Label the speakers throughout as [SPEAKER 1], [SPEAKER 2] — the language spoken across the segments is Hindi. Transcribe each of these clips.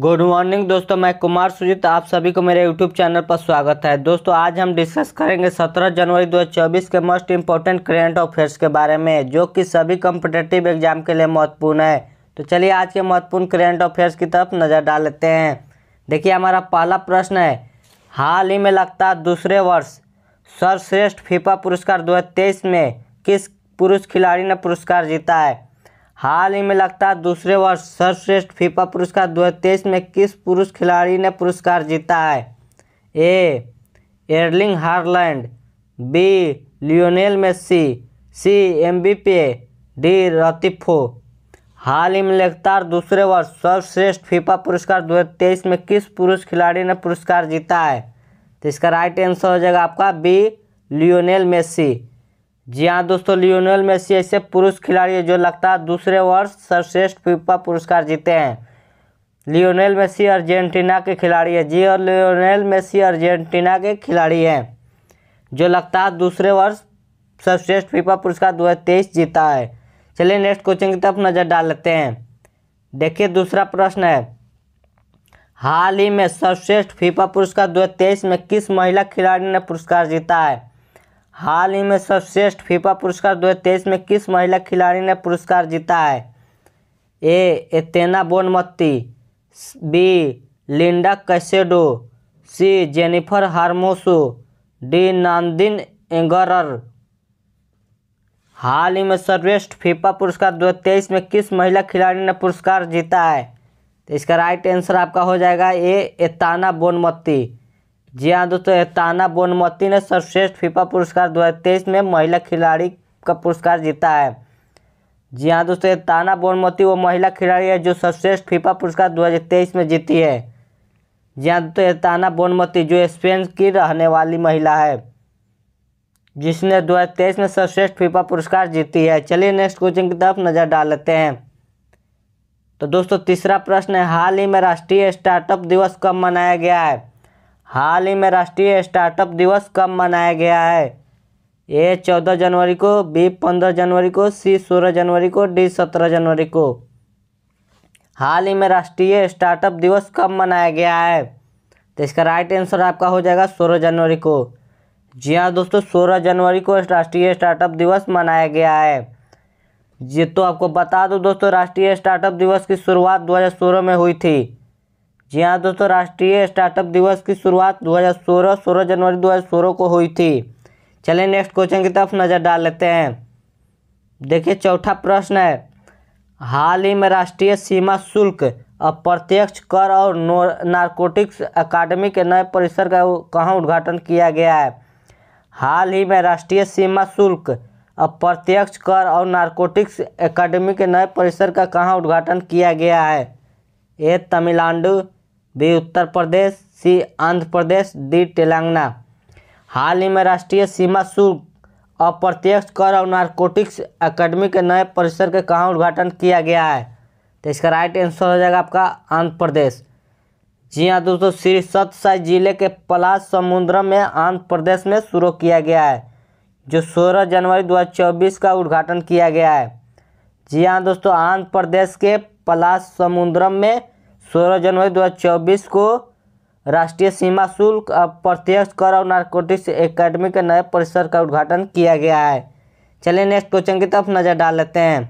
[SPEAKER 1] गुड मॉर्निंग दोस्तों मैं कुमार सुजीत आप सभी को मेरे यूट्यूब चैनल पर स्वागत है दोस्तों आज हम डिस्कस करेंगे 17 जनवरी 2024 के मोस्ट इम्पोर्टेंट करेंट अफेयर्स के बारे में जो कि सभी कम्पिटेटिव एग्जाम के लिए महत्वपूर्ण है तो चलिए आज के महत्वपूर्ण करेंट अफेयर्स की तरफ नज़र डाल लेते हैं देखिए हमारा पहला प्रश्न है हाल ही में लगता दूसरे वर्ष सर्वश्रेष्ठ फीफा पुरस्कार दो में किस पुरुष खिलाड़ी ने पुरस्कार जीता है हाल ही में है दूसरे वर्ष सर्वश्रेष्ठ फीफा पुरस्कार दो में किस पुरुष खिलाड़ी ने पुरस्कार जीता है A Erling Haaland B Lionel Messi C एम बी डी रतीफो हाल ही में लगातार दूसरे वर्ष सर्वश्रेष्ठ फीफा पुरस्कार 2023 में किस पुरुष खिलाड़ी ने पुरस्कार जीता है तो इसका राइट आंसर हो जाएगा आपका बी लियोनेल मेसी जी हाँ दोस्तों लियोनल मेसी ऐसे पुरुष खिलाड़ी है जो लगातार दूसरे वर्ष सर्वश्रेष्ठ फीफा पुरस्कार जीते हैं लियोनेल मेसी अर्जेंटीना के खिलाड़ी है जी और लियोनेल मेसी अर्जेंटीना के खिलाड़ी हैं जो लगातार दूसरे वर्ष सर्वश्रेष्ठ फीफा पुरस्कार 2023 जीता है चलिए नेक्स्ट कोचिंग की तरफ नज़र डाल लेते हैं देखिए दूसरा प्रश्न है हाल ही में सर्वश्रेष्ठ फीफा पुरस्कार 2023 में किस महिला खिलाड़ी ने पुरस्कार जीता है हाल ही में सर्वश्रेष्ठ फीफा पुरस्कार 2023 में किस महिला खिलाड़ी ने पुरस्कार जीता है A Aitana Bonmati B Linda Caicedo C Jennifer Hermoso D Nadine Angerer हाल ही में सर्वश्रेष्ठ फीफा पुरस्कार 2023 में किस महिला खिलाड़ी ने पुरस्कार जीता है तो इसका राइट आंसर आपका हो जाएगा ए एताना बोनमत्ती जी हाँ दोस्तों ताना बोनमती ने सर्वश्रेष्ठ फीफा पुरस्कार 2023 में महिला खिलाड़ी का पुरस्कार जीता है जी हाँ दोस्तों ताना बोनमती वो महिला खिलाड़ी है जो सर्वश्रेष्ठ फीफा पुरस्कार 2023 में जीती है जी हाँ दोस्तों ताना बोनमती जो स्पेन की रहने वाली महिला है जिसने दो में सर्वश्रेष्ठ फीफा पुरस्कार जीती है चलिए नेक्स्ट क्वेश्चन की तरफ नज़र डाल लेते हैं तो दोस्तों तीसरा प्रश्न है हाल ही में राष्ट्रीय स्टार्टअप दिवस कब मनाया गया है हाल ही में राष्ट्रीय स्टार्टअप दिवस कब मनाया गया है ए चौदह जनवरी को बी पंद्रह जनवरी को सी सोलह जनवरी को डी सत्रह जनवरी को हाल ही में राष्ट्रीय स्टार्टअप दिवस कब मनाया गया है तो इसका राइट आंसर आपका हो जाएगा सोलह जनवरी को जी हाँ दोस्तों सोलह जनवरी को राष्ट्रीय स्टार्टअप दिवस मनाया गया है ये तो आपको बता दो दोस्तों राष्ट्रीय स्टार्टअप दिवस की शुरुआत 2016 में हुई थी जी हाँ दोस्तों राष्ट्रीय स्टार्टअप दिवस की शुरुआत 2016 16 जनवरी 2016 को हुई थी चलिए नेक्स्ट क्वेश्चन की तरफ नज़र डाल लेते हैं देखिए चौथा प्रश्न है हाल ही में राष्ट्रीय सीमा शुल्क अप्रत्यक्ष कर और नारकोटिक्स अकादमी के नए परिसर का कहाँ उद्घाटन किया गया है हाल ही में राष्ट्रीय सीमा शुल्क अप्रत्यक्ष कर और नारकोटिक्स अकादमी के नए परिसर का कहाँ उद्घाटन किया गया है ये Tamil Nadu B Uttar Pradesh C Andhra Pradesh D Telangana हाल ही में राष्ट्रीय सीमा शुल्क अप्रत्यक्ष कर और नारकोटिक्स अकेडमी के नए परिसर के कहाँ उद्घाटन किया गया है तो इसका राइट आंसर हो जाएगा आपका आंध्र प्रदेश जी हाँ दोस्तों श्री सतसाई जिले के पलास समुद्र में आंध्र प्रदेश में शुरू किया गया है जो 16 जनवरी 2024 का उद्घाटन किया गया है जी हाँ दोस्तों आंध्र प्रदेश के पलास समुद्रम में सोलह जनवरी 2024 को राष्ट्रीय सीमा शुल्क प्रत्यक्ष कर और नारकोटिक्स एकेडमी के नए परिसर का उद्घाटन किया गया है चलिए नेक्स्ट क्वेश्चन की तरफ नज़र डाल लेते हैं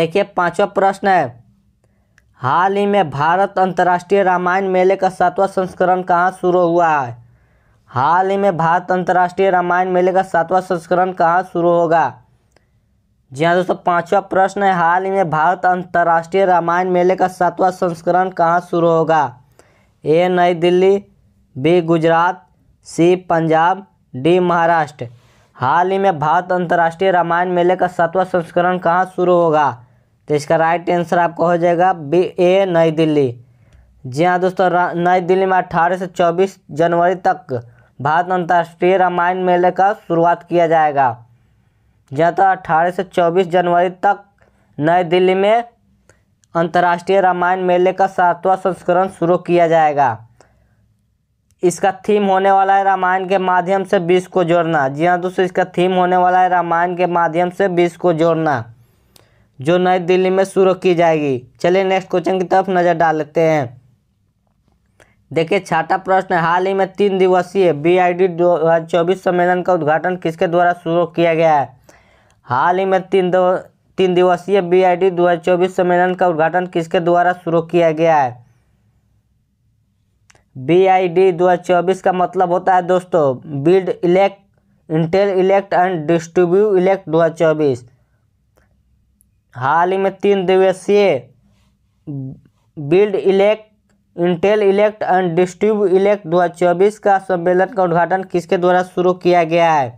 [SPEAKER 1] देखिए पांचवा प्रश्न है हाल ही में भारत अंतर्राष्ट्रीय रामायण मेले का सातवां संस्करण कहाँ शुरू हुआ है हाल ही में भारत अंतर्राष्ट्रीय रामायण मेले का सातवां संस्करण कहाँ शुरू होगा जी हाँ दोस्तों पांचवा प्रश्न है हाल ही में भारत अंतर्राष्ट्रीय रामायण मेले का सातवां संस्करण कहाँ शुरू होगा A New Delhi B Gujarat C Punjab D Maharashtra हाल ही में भारत अंतर्राष्ट्रीय रामायण मेले का सातवां संस्करण कहाँ शुरू होगा तो इसका राइट आंसर आपको हो जाएगा बी ए नई दिल्ली जी हाँ दोस्तों नई दिल्ली में अट्ठारह से चौबीस जनवरी तक भारत अंतर्राष्ट्रीय रामायण मेले का शुरुआत किया जाएगा जहाँ तक अट्ठारह से चौबीस जनवरी तक नई दिल्ली में अंतर्राष्ट्रीय रामायण मेले का सातवां संस्करण शुरू किया जाएगा इसका थीम होने वाला है रामायण के माध्यम से बीस को जोड़ना जी हाँ दोस्तों इसका थीम होने वाला है रामायण के माध्यम से बीस को जोड़ना जो नई दिल्ली में शुरू की जाएगी चलिए नेक्स्ट क्वेश्चन की तरफ नज़र डाल लेते हैं देखिए छाटा प्रश्न हाल ही में तीन दिवसीय बी आई डी दो सम्मेलन का उद्घाटन किसके द्वारा शुरू किया गया है हाल ही में तीन तीन दिवसीय बी आई 2024 सम्मेलन का उद्घाटन किसके द्वारा शुरू किया गया है बी आई डी का मतलब होता है दोस्तों build elect intel elect and distribute elect 2024 हाल ही में तीन दिवसीय build elect intel elect and distribute elect 2024 का सम्मेलन का उद्घाटन किसके द्वारा शुरू किया गया है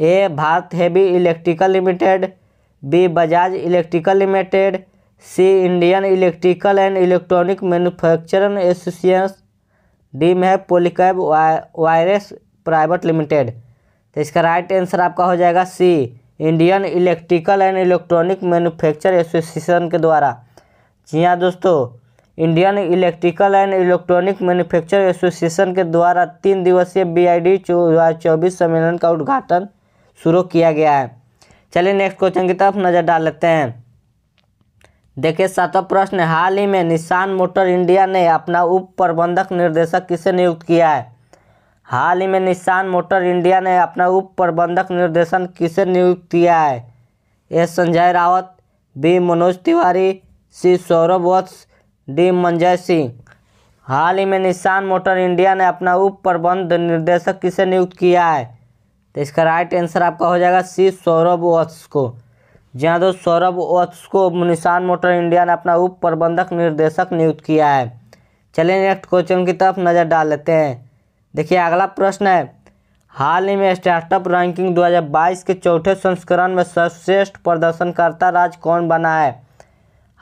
[SPEAKER 1] A Bharat Heavy Electrical Limited B Bajaj Electrical Limited C Indian Electrical and Electronic Manufacturing Association D में है पोलिकैब वायरस प्राइवेट लिमिटेड तो इसका राइट आंसर आपका हो जाएगा C Indian Electrical and Electronic Manufacture Association के द्वारा जी हाँ दोस्तों Indian Electrical and Electronic Manufacture Association के द्वारा तीन दिवसीय बी आई डी चौबीस सम्मेलन का उद्घाटन शुरू किया गया है चलिए नेक्स्ट क्वेश्चन की तरफ नज़र डाल लेते हैं देखिए सातवा प्रश्न हाल ही में निशान मोटर इंडिया ने अपना उप प्रबंधक निर्देशक किसे नियुक्त किया है हाल ही में निशान मोटर इंडिया ने अपना उप प्रबंधक निर्देशन किसे नियुक्त किया है A Sanjay Rawat B Manoj Tiwari C Saurabh Vats D Manjay Singh हाल ही में निशान मोटर इंडिया ने अपना उप प्रबंध निर्देशक किसे नियुक्त किया है तो इसका राइट आंसर आपका हो जाएगा सी सौरभ वत्सको जी हाँ दोस्त सौरभ वत्स को निशान मोटर इंडिया ने अपना उप प्रबंधक निर्देशक नियुक्त किया है चलिए नेक्स्ट क्वेश्चन की तरफ नज़र डाल लेते हैं देखिए अगला प्रश्न है हाल ही में स्टार्टअप रैंकिंग 2022 के चौथे संस्करण में सर्वश्रेष्ठ प्रदर्शनकर्ता राज्य कौन बना है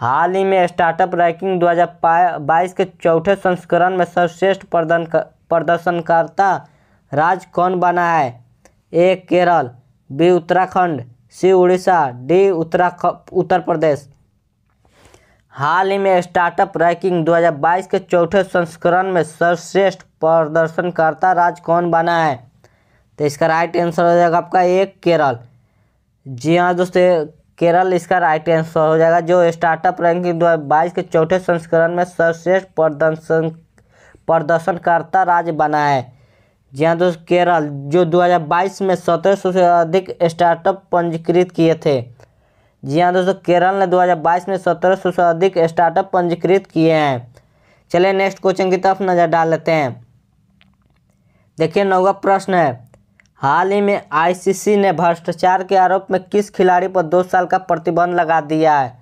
[SPEAKER 1] हाल ही में स्टार्टअप रैंकिंग 2022 के चौथे संस्करण में सर्वश्रेष्ठ प्रदर्शनकर्ता राज्य कौन बना है A Kerala B Uttarakhand C Orissa D उत्तरा उत्तर प्रदेश हाल ही में स्टार्टअप रैंकिंग 2022 के चौथे संस्करण में सर्वश्रेष्ठ प्रदर्शनकर्ता राज्य कौन बना है तो इसका राइट आंसर हो जाएगा आपका एक केरल जी हाँ दोस्तों केरल इसका राइट आंसर हो जाएगा जो स्टार्टअप रैंकिंग 2022 के चौथे संस्करण में सर्वश्रेष्ठ प्रदर्शन प्रदर्शनकर्ता राज्य बना है जी हाँ दोस्तों केरल जो 2022 में सत्रह सौ से अधिक स्टार्टअप पंजीकृत किए थे जी हाँ दोस्तों केरल ने 2022 में सत्रह सौ से अधिक स्टार्टअप पंजीकृत किए हैं चलिए नेक्स्ट क्वेश्चन की तरफ नज़र डाल लेते हैं देखिए नौवा प्रश्न है हाल ही में आईसीसी ने भ्रष्टाचार के आरोप में किस खिलाड़ी पर दो साल का प्रतिबंध लगा दिया है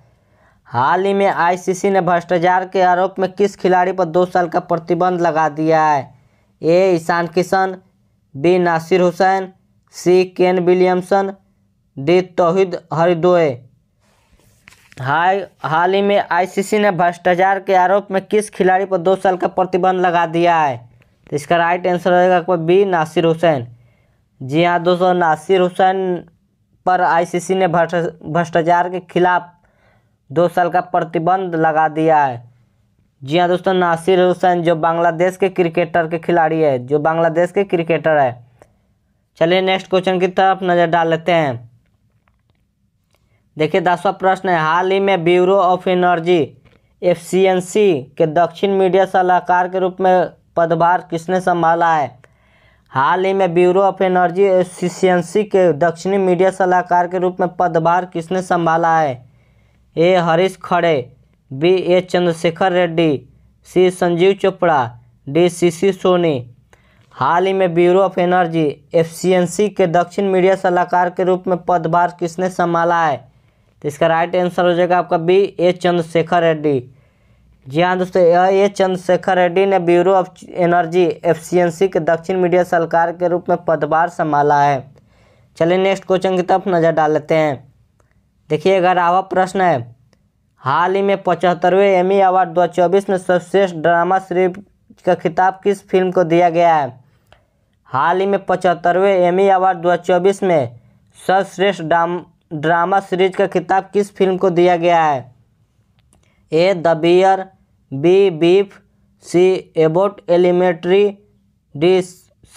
[SPEAKER 1] हाल ही में आईसीसी ने भ्रष्टाचार के आरोप में किस खिलाड़ी पर दो साल का प्रतिबंध लगा दिया है A Ishan Kishan B Nasir Hussain C Kane Williamson D Towhid Hridoy हाई हाल ही में आईसीसी ने भ्रष्टाचार के आरोप में किस खिलाड़ी पर दो साल का प्रतिबंध लगा दिया है तो इसका राइट आंसर रहेगा बी नासिर हुसैन जी हाँ दोस्तों नासिर हुसैन पर आईसीसी ने भ्रष्टाचार के खिलाफ दो साल का प्रतिबंध लगा दिया है जी हाँ दोस्तों नासिर हुसैन जो बांग्लादेश के क्रिकेटर के खिलाड़ी है जो बांग्लादेश के क्रिकेटर है चलिए नेक्स्ट क्वेश्चन की तरफ नज़र डाल लेते हैं देखिए दसवा प्रश्न है हाल ही में ब्यूरो ऑफ एनर्जी एफसीएनसी के दक्षिण मीडिया सलाहकार के रूप में पदभार किसने संभाला है हाल ही में ब्यूरो ऑफ एनर्जी एफिशिएंसी के दक्षिणी मीडिया सलाहकार के रूप में पदभार किसने संभाला है A Harish Khare B A Chandrashekhar Reddy C Sanjeev Chopra D C C Soni हाल ही में ब्यूरो ऑफ एनर्जी एफसीएनसी के दक्षिण मीडिया सलाहकार के रूप में पदभार किसने संभाला है तो इसका राइट आंसर हो जाएगा आपका बी ए चंद्रशेखर रेड्डी जी हाँ दोस्तों ए चंद्रशेखर रेड्डी ने ब्यूरो ऑफ एनर्जी एफसीएनसी के दक्षिण मीडिया सलाहकार के रूप में पदभार संभाला है चलिए नेक्स्ट क्वेश्चन की तरफ नज़र डाल लेते हैं देखिए अगर आवा प्रश्न है हाल ही में पचहत्तरवें एमी अवार्ड 2024 में सर्वश्रेष्ठ ड्रामा सीरीज का खिताब किस फिल्म को दिया गया है हाल ही में पचहत्तरवें एमी अवार्ड 2024 में सर्वश्रेष्ठ ड्रामा सीरीज का खिताब किस फिल्म को दिया गया है A The Bear B Beef C Abbott Elementary D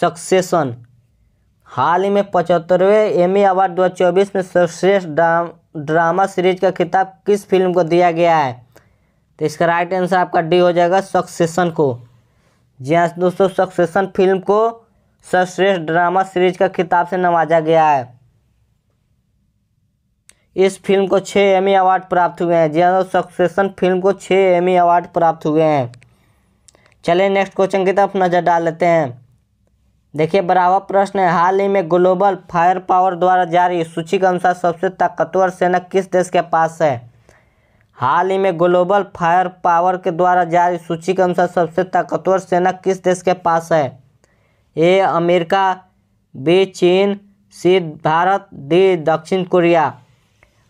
[SPEAKER 1] Succession हाल ही में पचहत्तरवें एमी अवार्ड 2024 में सर्वश्रेष्ठ ड्राम ड्रामा सीरीज का खिताब किस फिल्म को दिया गया है तो इसका राइट आंसर आपका डी हो जाएगा सक्सेसन को जी हाँ दोस्तों सक्सेसन फिल्म को सर्वश्रेष्ठ ड्रामा सीरीज का खिताब से नवाजा गया है इस फिल्म को छः एमी अवार्ड प्राप्त हुए हैं जी हाँ सक्सेसन फिल्म को छः एमी अवार्ड प्राप्त हुए हैं चलिए नेक्स्ट क्वेश्चन की तरफ नज़र डाल लेते हैं देखिए बराबर प्रश्न है हाल ही में ग्लोबल फायर पावर द्वारा जारी सूची के अनुसार सबसे ताकतवर सेना किस देश के पास है हाल ही में ग्लोबल फायर पावर के द्वारा जारी सूची के अनुसार सबसे ताकतवर सेना किस देश के पास है ए अमेरिका बी चीन सी भारत डी दक्षिण कोरिया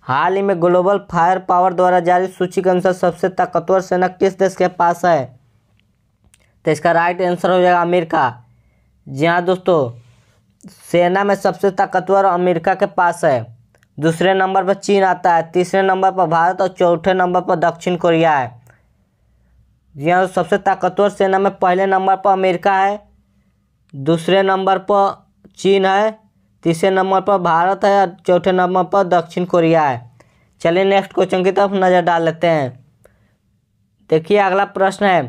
[SPEAKER 1] हाल ही में ग्लोबल फायर पावर द्वारा जारी सूची के अनुसार सबसे ताकतवर सेना किस देश के पास है तो इसका राइट आंसर हो जाएगा अमेरिका जी हाँ दोस्तों सेना में सबसे ताकतवर अमेरिका के पास है दूसरे नंबर पर चीन आता है तीसरे नंबर पर भारत और चौथे नंबर पर दक्षिण कोरिया है जी हाँ सबसे ताकतवर सेना में पहले नंबर पर अमेरिका है दूसरे नंबर पर चीन है तीसरे नंबर पर भारत है और चौथे नंबर पर दक्षिण कोरिया है चलिए नेक्स्ट क्वेश्चन की तरफ नज़र डाल लेते हैं देखिए अगला प्रश्न है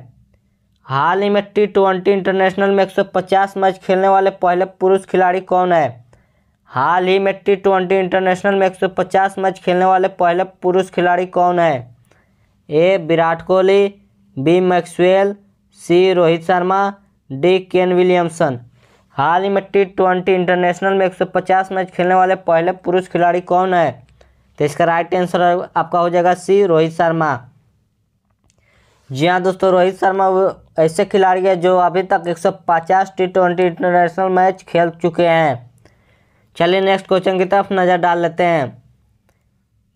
[SPEAKER 1] हाल ही में टी ट्वेंटी इंटरनेशनल में 150 मैच खेलने वाले पहले पुरुष खिलाड़ी कौन है हाल ही में टी ट्वेंटी इंटरनेशनल में 150 मैच खेलने वाले पहले पुरुष खिलाड़ी कौन है A Virat Kohli B Maxwell C Rohit Sharma D Kane Williamson हाल ही में टी ट्वेंटी इंटरनेशनल में 150 मैच खेलने वाले पहले पुरुष खिलाड़ी कौन है तो इसका राइट आंसर आपका हो जाएगा सी रोहित शर्मा जी हाँ दोस्तों रोहित शर्मा ऐसे खिलाड़ी हैं जो अभी तक 150 टी ट्वेंटी इंटरनेशनल मैच खेल चुके हैं चलिए नेक्स्ट क्वेश्चन की तरफ नज़र डाल लेते हैं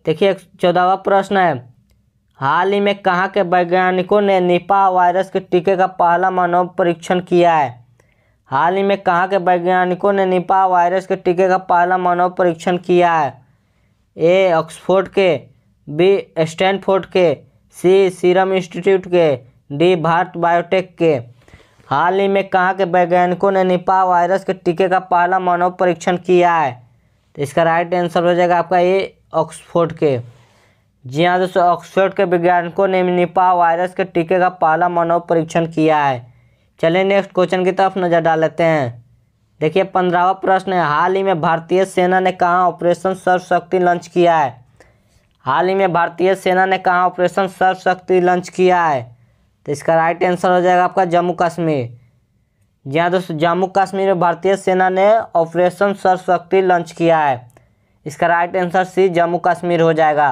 [SPEAKER 1] देखिए चौदहवा प्रश्न है हाल ही में कहाँ के वैज्ञानिकों ने निपा वायरस के टीके का पहला मानव परीक्षण किया है हाल ही में कहाँ के वैज्ञानिकों ने निपा वायरस के टीके का पहला मानव परीक्षण किया है ए ऑक्सफोर्ड के बी स्टैनफोर्ड के सी सीरम इंस्टीट्यूट के डी भारत बायोटेक के हाल ही में कहाँ के वैज्ञानिकों ने निपा वायरस के टीके का पहला मानव परीक्षण किया है तो इसका राइट आंसर हो जाएगा आपका ये ऑक्सफोर्ड के जी हाँ दोस्तों ऑक्सफोर्ड के वैज्ञानिकों ने निपा वायरस के टीके का पहला मानव परीक्षण किया है चलिए नेक्स्ट क्वेश्चन की तरफ नज़र डाल लेते हैं देखिए पंद्रहवा प्रश्न है हाल ही में भारतीय सेना ने कहाँ ऑपरेशन सर्वशक्ति लॉन्च किया है हाल ही में भारतीय सेना ने कहाँ ऑपरेशन सर्वशक्ति लॉन्च किया है तो इसका राइट आंसर हो जाएगा आपका जम्मू कश्मीर जी हाँ दोस्तों जम्मू कश्मीर में भारतीय सेना ने ऑपरेशन सरशक्ति लॉन्च किया है इसका right answer C Jammu Kashmir हो जाएगा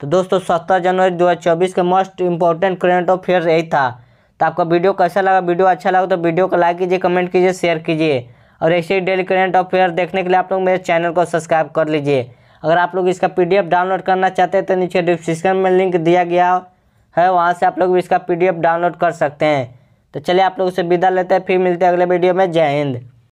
[SPEAKER 1] तो दोस्तों सत्रह जनवरी 2024 के मोस्ट इंपॉर्टेंट करेंट अफेयर यही था तो आपका वीडियो कैसा लगा वीडियो अच्छा लगा तो वीडियो को लाइक कीजिए कमेंट कीजिए शेयर कीजिए और ऐसे ही डेली करेंट अफेयर देखने के लिए आप लोग मेरे चैनल को सब्सक्राइब कर लीजिए अगर आप लोग इसका पीडीएफ डाउनलोड करना चाहते हैं तो नीचे डिस्क्रिप्शन में लिंक दिया गया है वहाँ से आप लोग भी इसका पीडीएफ डाउनलोड कर सकते हैं तो चलिए आप लोग उसे विदा लेते हैं फिर मिलते हैं अगले वीडियो में जय हिंद